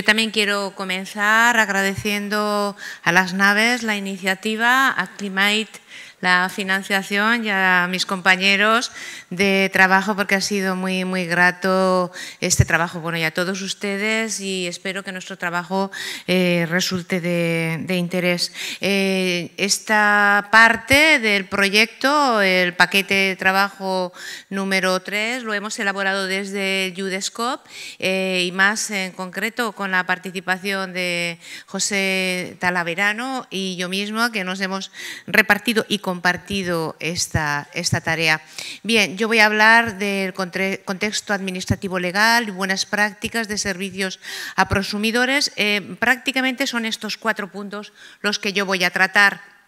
Yo también quiero comenzar agradeciendo a las naves la iniciativa Climate la financiación y a mis compañeros de trabajo porque ha sido muy, muy grato este trabajo. Bueno, y a todos ustedes y espero que nuestro trabajo eh, resulte de, interés. Eh, esta parte del proyecto, el paquete de trabajo número 3, lo hemos elaborado desde Judescop eh, y más en concreto con la participación de José Talaverano y yo mismo que nos hemos repartido y compartido esta, esta tarea. Bien, yo voy a hablar del contexto administrativo legal y buenas prácticas de servicios a prosumidores. Eh, prácticamente son estos cuatro puntos los que yo voy a tratar.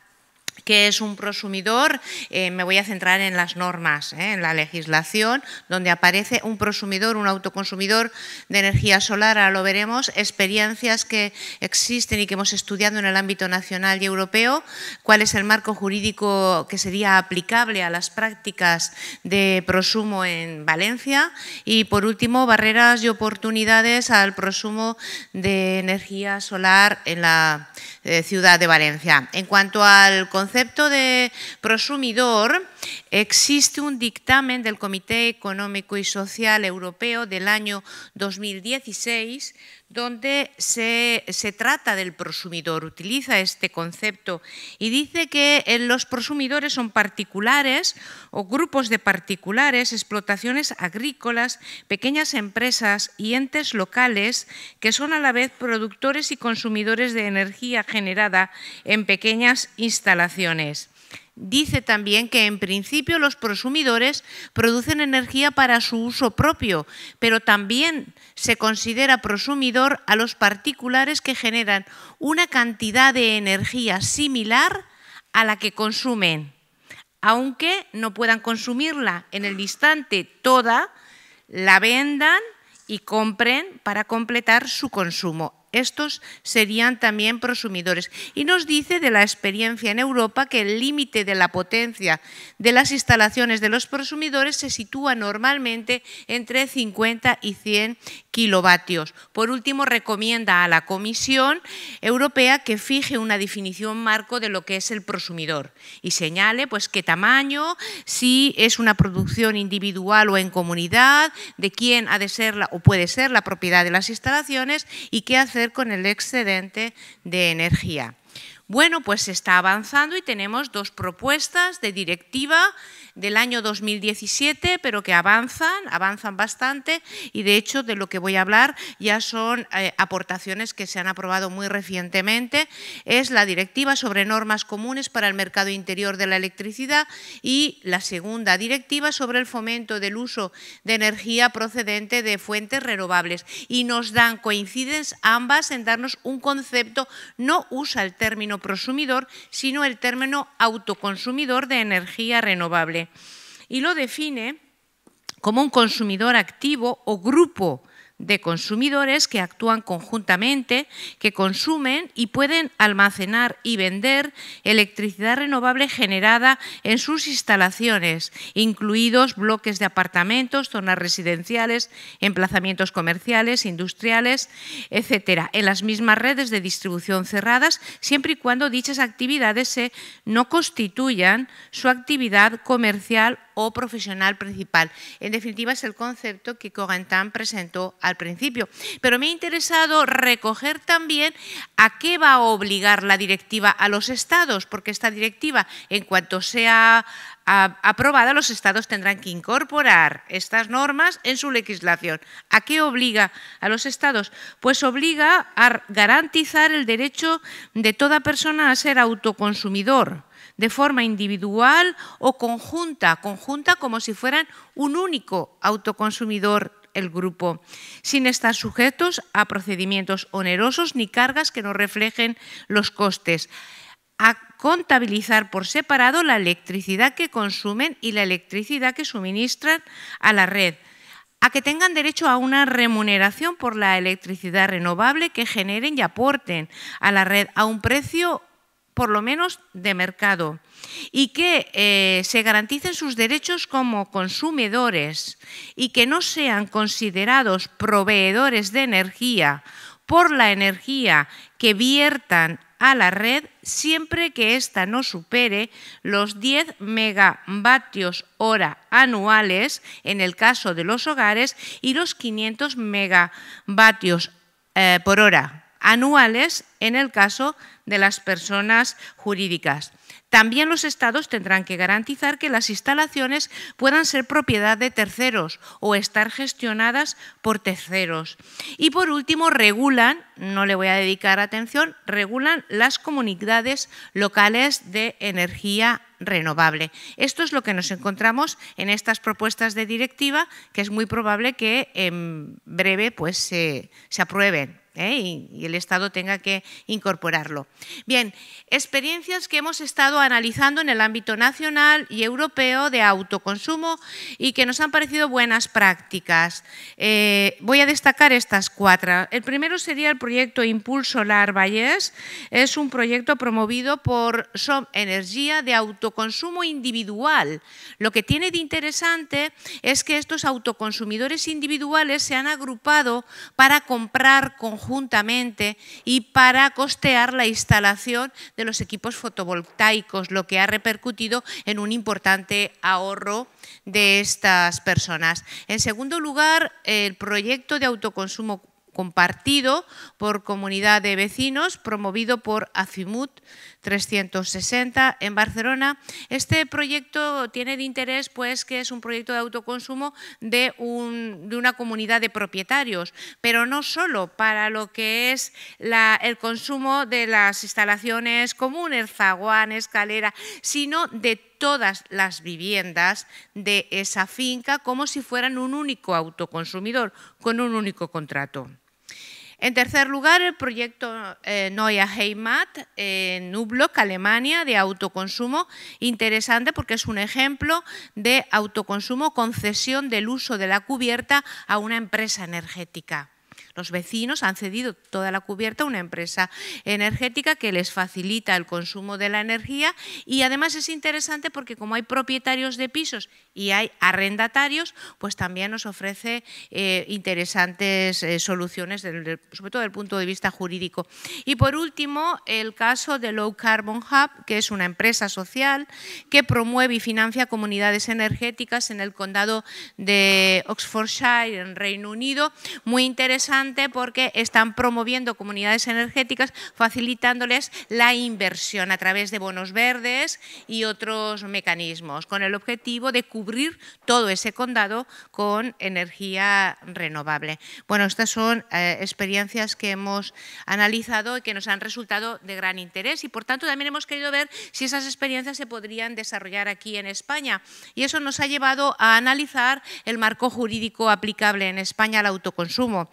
¿Qué es un prosumidor, eh, me voy a centrar en las normas, eh, en la legislación, donde aparece un prosumidor, un autoconsumidor de energía solar, ahora lo veremos, experiencias que existen y que hemos estudiado en el ámbito nacional y europeo, cuál es el marco jurídico que sería aplicable a las prácticas de prosumo en Valencia y, por último, barreras y oportunidades al prosumo de energía solar en la de eh, ciudad de Valencia. En cuanto al concepto de prosumidor, existe un dictamen del Comité Económico y Social Europeo del año 2016 donde se, se, trata del prosumidor, utiliza este concepto y dice que eh, los prosumidores son particulares o grupos de particulares, explotaciones agrícolas, pequeñas empresas y entes locales que son a la vez productores y consumidores de energía generada en pequeñas instalaciones. Dice también que en principio los prosumidores producen energía para su uso propio, pero también se considera prosumidor a los particulares que generan una cantidad de energía similar a la que consumen, aunque no puedan consumirla en el instante toda, la vendan y compren para completar su consumo. Estos serían también prosumidores. Y nos dice de la experiencia en Europa que el límite de la potencia de las instalaciones de los prosumidores se sitúa normalmente entre 50 y 100 kilovatios. Por último, recomienda a la Comisión Europea que fije una definición marco de lo que es el prosumidor y señale pues, qué tamaño, si es una producción individual o en comunidad, de quién ha de ser la, o puede ser la propiedad de las instalaciones y qué hace con el excedente de energía. Bueno, pues se está avanzando y tenemos dos propuestas de directiva del año 2017, pero que avanzan, avanzan bastante y de hecho de lo que voy a hablar ya son eh, aportaciones que se han aprobado muy recientemente. Es la directiva sobre normas comunes para el mercado interior de la electricidad y la segunda directiva sobre el fomento del uso de energía procedente de fuentes renovables. Y nos dan, coinciden ambas en darnos un concepto, no usa el término prosumidor, sino el término autoconsumidor de energía renovable. Y lo define como un consumidor activo o grupo de consumidores que actúan conjuntamente, que consumen y pueden almacenar y vender electricidad renovable generada en sus instalaciones, incluidos bloques de apartamentos, zonas residenciales, emplazamientos comerciales, industriales, etcétera, en las mismas redes de distribución cerradas, siempre y cuando dichas actividades no constituyan su actividad comercial o profesional principal. En definitiva, es el concepto que Corentin presentó al principio. Pero me ha interesado recoger también a qué va a obligar la directiva a los estados, porque esta directiva, en cuanto sea aprobada, los estados tendrán que incorporar estas normas en su legislación. ¿A qué obliga a los estados? Pues obliga a garantizar el derecho de toda persona a ser autoconsumidor de forma individual o conjunta, conjunta como si fueran un único autoconsumidor el grupo, sin estar sujetos a procedimientos onerosos ni cargas que no reflejen los costes a contabilizar por separado la electricidad que consumen y la electricidad que suministran a la red, a que tengan derecho a una remuneración por la electricidad renovable que generen y aporten a la red a un precio por lo menos de mercado, y que eh, se garanticen sus derechos como consumidores y que no sean considerados proveedores de energía por la energía que viertan a la red siempre que ésta no supere los 10 megavatios hora anuales en el caso de los hogares y los 500 megavatios eh, por hora anuales en el caso de las personas jurídicas. También los Estados tendrán que garantizar que las instalaciones puedan ser propiedad de terceros o estar gestionadas por terceros. Y por último, regulan, no le voy a dedicar atención, regulan las comunidades locales de energía renovable. Esto es lo que nos encontramos en estas propuestas de directiva, que es muy probable que en breve pues, se, se aprueben. ¿eh? y, el Estado tenga que incorporarlo. Bien, experiencias que hemos estado analizando en el ámbito nacional y europeo de autoconsumo y que nos han parecido buenas prácticas. Eh, voy a destacar estas cuatro. El primero sería el proyecto Impulso Lar Vallés. Es un proyecto promovido por SOM Energía de autoconsumo individual. Lo que tiene de interesante es que estos autoconsumidores individuales se han agrupado para comprar conjuntamente juntamente y para costear la instalación de los equipos fotovoltaicos, lo que ha repercutido en un importante ahorro de estas personas. En segundo lugar, el proyecto de autoconsumo compartido por comunidad de vecinos, promovido por Azimut 360 en Barcelona. Este proyecto tiene de interés pues, que es un proyecto de autoconsumo de, una comunidad de propietarios, pero no solo para lo que es el consumo de las instalaciones comunes, zaguán, escalera, sino de todas las viviendas de esa finca como si fueran un único autoconsumidor, con un único contrato. En tercer lugar, el proyecto eh, Neue Heimat en Nublock, Alemania, de autoconsumo, interesante porque es un ejemplo de autoconsumo, concesión del uso de la cubierta a una empresa energética. Los vecinos han cedido toda la cubierta a una empresa energética que les facilita el consumo de la energía y además es interesante porque como hay propietarios de pisos y hay arrendatarios, pues también nos ofrece eh, interesantes eh, soluciones, sobre todo desde el punto de vista jurídico. Y por último, el caso de Low Carbon Hub, que es una empresa social que promueve y financia comunidades energéticas en el condado de Oxfordshire, en Reino Unido. Muy interesante porque están promoviendo comunidades energéticas, facilitándoles la inversión a través de bonos verdes y otros mecanismos, con el objetivo de cubrir todo ese condado con energía renovable. Bueno, estas son eh, experiencias que hemos analizado y que nos han resultado de gran interés y, por tanto, también hemos querido ver si esas experiencias se podrían desarrollar aquí en España. Y eso nos ha llevado a analizar el marco jurídico aplicable en España al autoconsumo.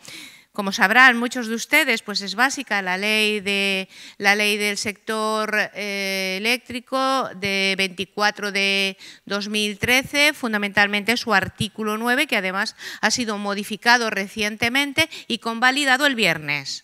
Como sabrán muchos de ustedes, pues es básica la ley, de, la ley del sector eh, eléctrico de 24 de 2013, fundamentalmente su artículo 9, que además ha sido modificado recientemente y convalidado el viernes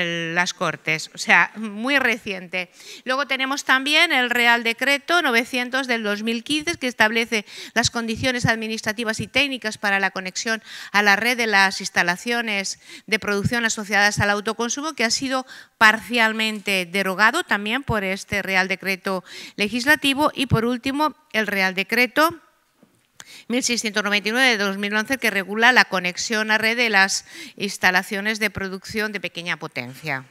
las Cortes, o sea, muy reciente. Luego tenemos también el Real Decreto 900 del 2015 que establece las condiciones administrativas y técnicas para la conexión a la red de las instalaciones de producción asociadas al autoconsumo que ha sido parcialmente derogado también por este Real Decreto legislativo y por último el Real Decreto 1699 de 2011 que regula la conexión a red de las instalaciones de producción de pequeña potencia.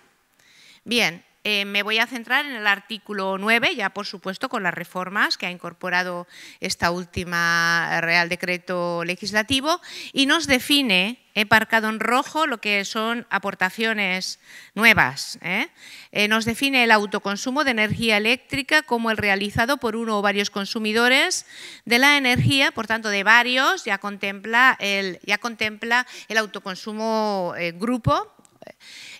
Bien, eh, me voy a centrar en el artículo 9, ya por supuesto con las reformas que ha incorporado esta última Real Decreto Legislativo y nos define, he eh, parcado en rojo lo que son aportaciones nuevas, eh. nos define el autoconsumo de energía eléctrica como el realizado por uno o varios consumidores de la energía, por tanto de varios, ya contempla el, ya contempla el autoconsumo grupo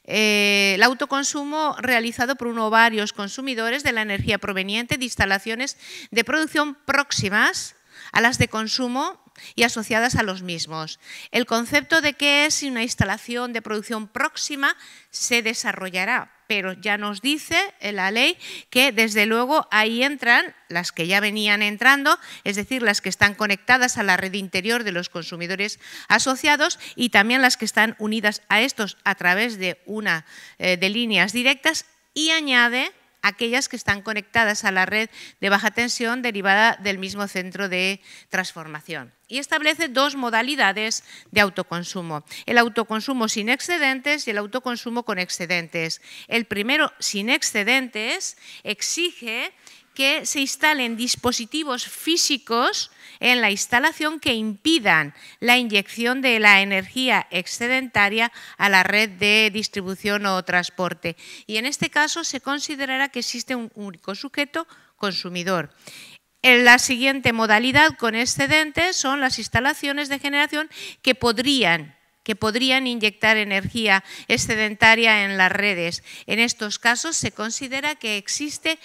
eh, el autoconsumo realizado por uno o varios consumidores de la energía proveniente de instalaciones de producción próximas a las de consumo y asociadas a los mismos. El concepto de qué es una instalación de producción próxima se desarrollará, pero ya nos dice la ley que desde luego ahí entran las que ya venían entrando, es decir, las que están conectadas a la red interior de los consumidores asociados y también las que están unidas a estos a través de una eh, de líneas directas y añade aquellas que están conectadas a la red de baja tensión derivada del mismo centro de transformación. Y establece dos modalidades de autoconsumo, el autoconsumo sin excedentes y el autoconsumo con excedentes. El primero, sin excedentes, exige que se instalen dispositivos físicos en la instalación que impidan la inyección de la energía excedentaria a la red de distribución o transporte. Y en este caso se considerará que existe un único sujeto consumidor. En eh, la siguiente modalidad con excedentes son las instalaciones de generación que podrían que podrían inyectar energía excedentaria en las redes. En estos casos se considera que existe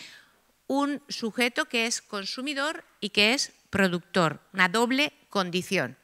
un sujeto que es consumidor y que es productor, una doble condición.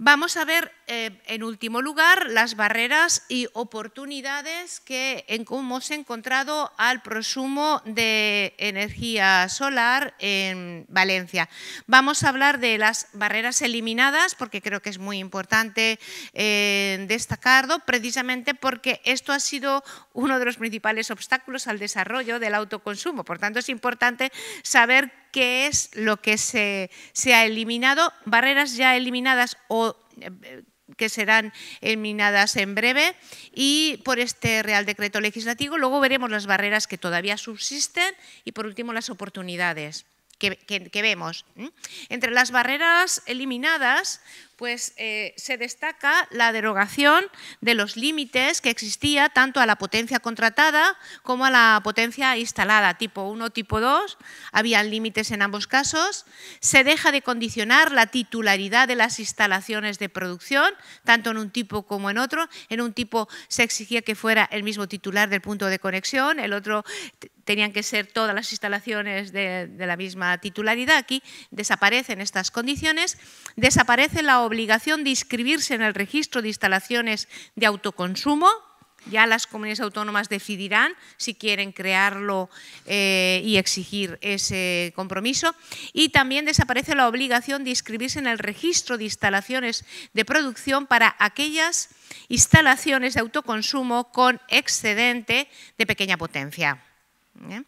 Vamos a ver, eh, en último lugar, las barreras y oportunidades que hemos encontrado al prosumo de energía solar en Valencia. Vamos a hablar de las barreras eliminadas, porque creo que es muy importante eh, destacarlo, precisamente porque esto ha sido uno de los principales obstáculos al desarrollo del autoconsumo. Por tanto, es importante saber qué es lo que se, ha eliminado, barreras ya eliminadas o eh, que serán eliminadas en breve y por este Real Decreto Legislativo. Luego veremos las barreras que todavía subsisten y por último las oportunidades que, vemos. Entre las barreras eliminadas, pues eh, se destaca la derogación de los límites que existía tanto a la potencia contratada como a la potencia instalada, tipo 1, tipo 2, habían límites en ambos casos, se deja de condicionar la titularidad de las instalaciones de producción, tanto en un tipo como en otro, en un tipo se exigía que fuera el mismo titular del punto de conexión, el otro tenían que ser todas las instalaciones de, la misma titularidad. Aquí desaparecen estas condiciones, desaparece la obligación de inscribirse en el registro de instalaciones de autoconsumo, ya las comunidades autónomas decidirán si quieren crearlo eh, y exigir ese compromiso. Y también desaparece la obligación de inscribirse en el registro de instalaciones de producción para aquellas instalaciones de autoconsumo con excedente de pequeña potencia. Yeah?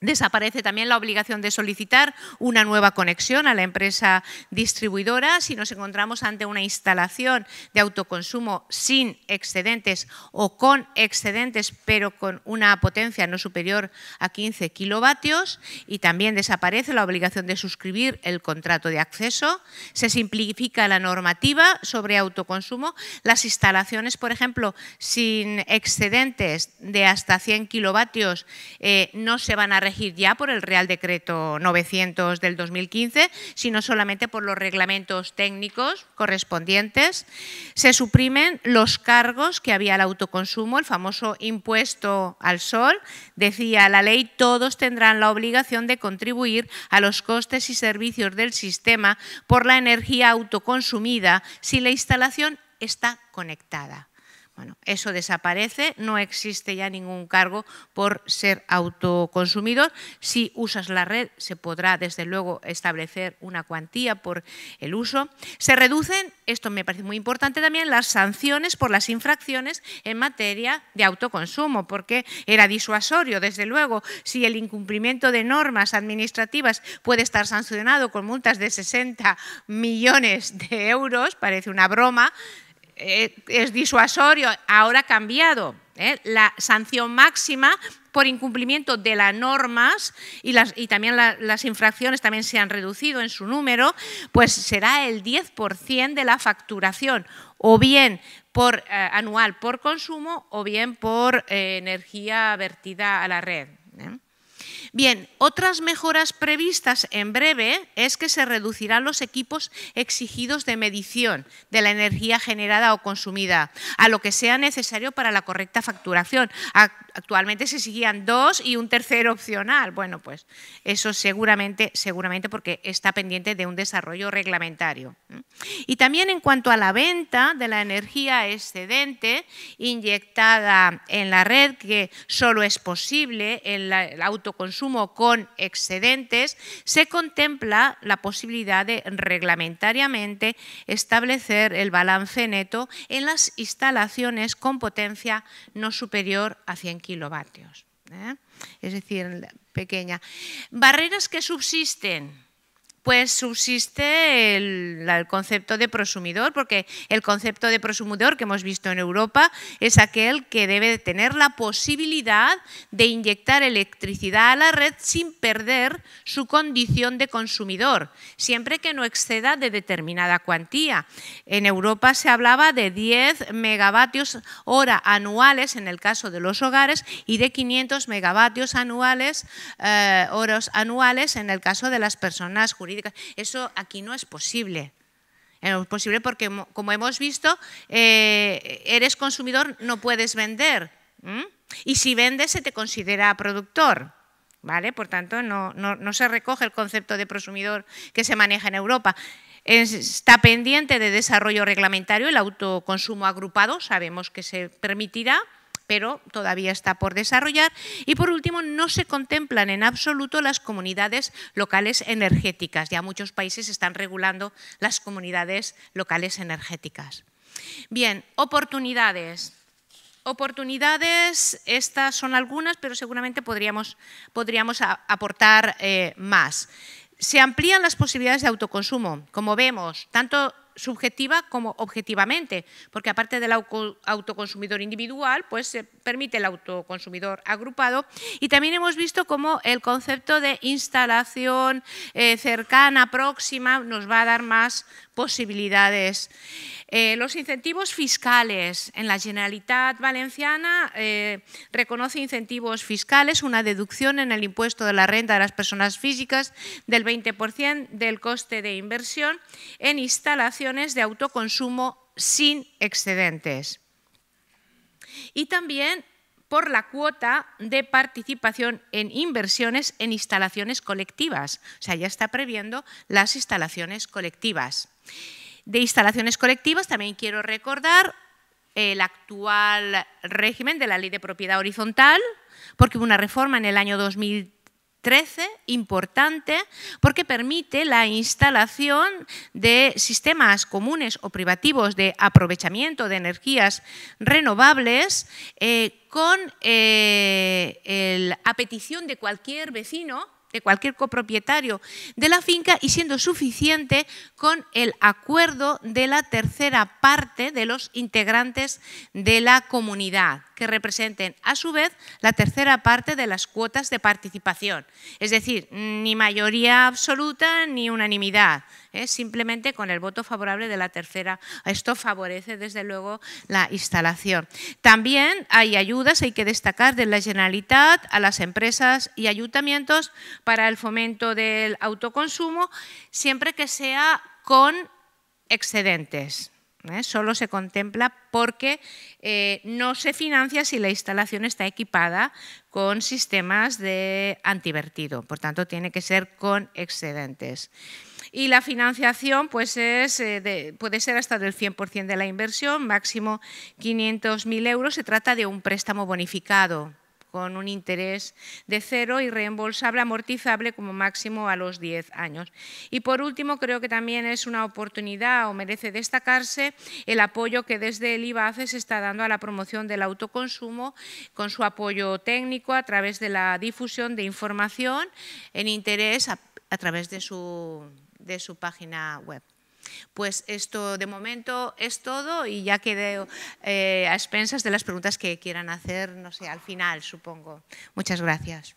Desaparece también la obligación de solicitar una nueva conexión a la empresa distribuidora si nos encontramos ante una instalación de autoconsumo sin excedentes o con excedentes pero con una potencia no superior a 15 kilovatios y también desaparece la obligación de suscribir el contrato de acceso. Se simplifica la normativa sobre autoconsumo. Las instalaciones, por ejemplo, sin excedentes de hasta 100 kilovatios eh, no se van a elegir ya por el Real Decreto 900 del 2015, sino solamente por los reglamentos técnicos correspondientes. Se suprimen los cargos que había al autoconsumo, el famoso impuesto al sol. Decía la ley, todos tendrán la obligación de contribuir a los costes y servicios del sistema por la energía autoconsumida si la instalación está conectada. Bueno, eso desaparece, no existe ya ningún cargo por ser autoconsumidor. Si usas la red, se podrá desde luego establecer una cuantía por el uso. Se reducen, esto me parece muy importante también, las sanciones por las infracciones en materia de autoconsumo, porque era disuasorio, desde luego, si el incumplimiento de normas administrativas puede estar sancionado con multas de 60 millones de euros, parece una broma, eh, es disuasorio, ahora ha cambiado. ¿eh? La sanción máxima por incumplimiento de las normas y, las, y también las infracciones también se han reducido en su número, pues será el 10% de la facturación, o bien por eh, anual por consumo o bien por energía vertida a la red. Bien, otras mejoras previstas en breve es que se reducirán los equipos exigidos de medición de la energía generada o consumida a lo que sea necesario para la correcta facturación. Actualmente se seguían dos y un tercero opcional. Bueno, pues eso seguramente, seguramente porque está pendiente de un desarrollo reglamentario. Y también en cuanto a la venta de la energía excedente inyectada en la red, que solo es posible en el autoconsumo con excedentes, se contempla la posibilidad de reglamentariamente establecer el balance neto en las instalaciones con potencia no superior a 100 kilovatios. ¿eh? Es decir, pequeña. Barreras que subsisten pues subsiste el, concepto de prosumidor, porque el concepto de prosumidor que hemos visto en Europa es aquel que debe tener la posibilidad de inyectar electricidad a la red sin perder su condición de consumidor, siempre que no exceda de determinada cuantía. En Europa se hablaba de 10 megavatios hora anuales en el caso de los hogares y de 500 megavatios anuales, eh, horas anuales en el caso de las personas jurídicas eso aquí no es posible. Eh, no es posible porque, como hemos visto, eh, eres consumidor, no puedes vender. Y si vendes, se te considera productor. ¿Vale? Por tanto, no, no se recoge el concepto de prosumidor que se maneja en Europa está pendiente de desarrollo reglamentario el autoconsumo agrupado, sabemos que se permitirá, pero todavía está por desarrollar. Y por último, no se contemplan en absoluto las comunidades locales energéticas. Ya muchos países están regulando las comunidades locales energéticas. Bien, oportunidades. Oportunidades, estas son algunas, pero seguramente podríamos, aportar eh, más. Se amplían las posibilidades de autoconsumo, como vemos, tanto subjetiva como objetivamente, porque aparte del autoconsumidor individual, pues se permite el autoconsumidor agrupado y también hemos visto cómo el concepto de instalación eh, cercana, próxima, nos va a dar más posibilidades. Eh, los incentivos fiscales. En la Generalitat Valenciana eh, reconoce incentivos fiscales, una deducción en el impuesto de la renta de las personas físicas del 20% del coste de inversión en instalación de autoconsumo sin excedentes. Y también por la cuota de participación en inversiones en instalaciones colectivas. O sea, ya está previendo las instalaciones colectivas. De instalaciones colectivas también quiero recordar el actual régimen de la ley de propiedad horizontal, porque hubo una reforma en el año 2003 13, importante, porque permite la instalación de sistemas comunes o privativos de aprovechamiento de energías renovables eh, con eh, a petición de cualquier vecino de cualquier copropietario de la finca y siendo suficiente con el acuerdo de la tercera parte de los integrantes de la comunidad que representen a su vez la tercera parte de las cuotas de participación. Es decir, ni mayoría absoluta ni unanimidad, ¿eh? simplemente con el voto favorable de la tercera. Esto favorece desde luego la instalación. También hay ayudas, hay que destacar, de la Generalitat a las empresas y ayuntamientos para el fomento del autoconsumo, siempre que sea con excedentes. ¿eh? solo se contempla porque eh, no se financia si la instalación está equipada con sistemas de antivertido, por tanto tiene que ser con excedentes. Y la financiación pues eh, puede ser hasta del 100% de la inversión, máximo 500.000 euros, se trata de un préstamo bonificado con un interés de cero y reembolsable amortizable como máximo a los 10 años. Y por último, creo que también es una oportunidad o merece destacarse el apoyo que desde el IBACE se está dando a la promoción del autoconsumo con su apoyo técnico a través de la difusión de información en interés a, través de su página web. Pues esto de momento es todo y ya quedo eh, a expensas de las preguntas que quieran hacer, no sé, al final, supongo. Muchas gracias.